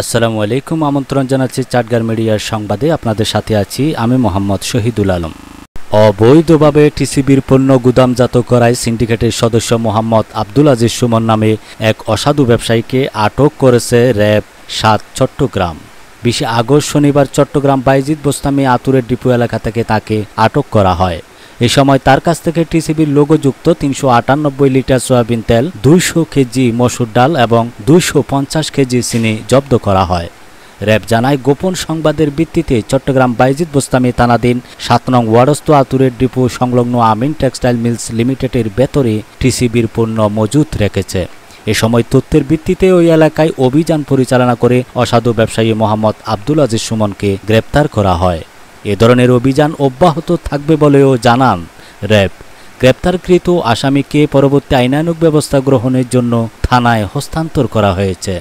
আসসালামু আলাইকুম আমন্ত্রণ জানাচ্ছি চাটগার মিডিয়ার সংবাদে আপনাদের সাথে আছি আমি মোহাম্মদ শহীদুল আলম অবৈধভাবে টিসিবির পণ্য গুদামজাত করায় সিন্ডিকেটের সদস্য মোহাম্মদ আব্দুল আজিজ সুমন নামে এক অসাধু ব্যবসায়ীকে আটক করেছে র্যাব সাত চট্টগ্রাম বিশে আগস্ট শনিবার চট্টগ্রাম বাইজিদ বোস্তামি আতুরের ডিপু এলাকা থেকে তাকে আটক করা হয় এ সময় তার কাছ থেকে টিসিবির লোগোযুক্ত তিনশো আটানব্বই লিটার সয়াবিন তেল দুইশো কেজি মসুর ডাল এবং দুইশো পঞ্চাশ কেজি চিনি জব্দ করা হয় র্যাব জানায় গোপন সংবাদের ভিত্তিতে চট্টগ্রাম বাইজিদ বোস্তামি তানাদিন সাত নং ওয়ারস্ত আতুরের ডিপো সংলগ্ন আমিন টেক্সটাইল মিলস লিমিটেডের ভেতরে টিসিবির পণ্য মজুত রেখেছে এ সময় তথ্যের ভিত্তিতে ওই এলাকায় অভিযান পরিচালনা করে অসাধু ব্যবসায়ী মোহাম্মদ আব্দুল আজিজ সুমনকে গ্রেপ্তার করা হয় এ ধরনের অভিযান অব্যাহত থাকবে বলেও জানান র্যাব গ্রেপ্তারকৃত আসামিকে পরবর্তী আইনানুক ব্যবস্থা গ্রহণের জন্য থানায় হস্তান্তর করা হয়েছে